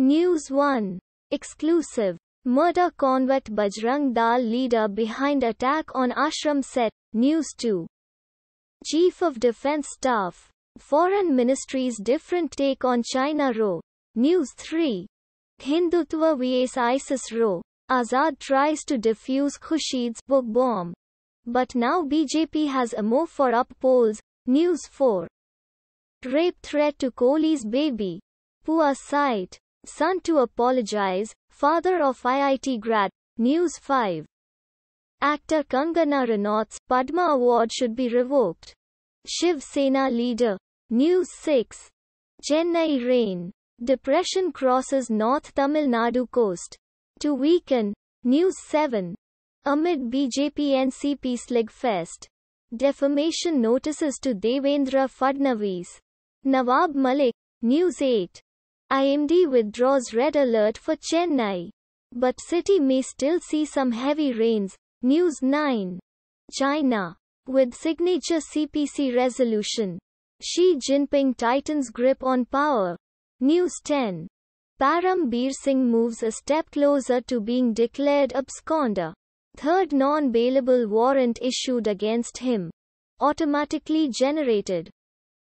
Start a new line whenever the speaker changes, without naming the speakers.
News 1. Exclusive. Murder convict Bajrang Dal leader behind attack on ashram set. News 2. Chief of Defense Staff. Foreign Ministry's different take on China row. News 3. Hindutva vs ISIS row. Azad tries to defuse Khushid's book bomb. But now BJP has a move for up polls. News 4. Rape threat to Kohli's baby. poor sight. Son to apologize, father of IIT grad. News 5. Actor Kangana Ranaut's Padma Award should be revoked. Shiv Sena leader. News 6. Chennai rain. Depression crosses North Tamil Nadu coast. To weaken. News 7. Amid BJP NCP sligfest, Defamation notices to Devendra Fadnavis. Nawab Malik. News 8. IMD withdraws red alert for Chennai. But city may still see some heavy rains. News 9. China. With signature CPC resolution. Xi Jinping tightens grip on power. News 10. Parambir Singh moves a step closer to being declared absconder. Third non-bailable warrant issued against him. Automatically generated.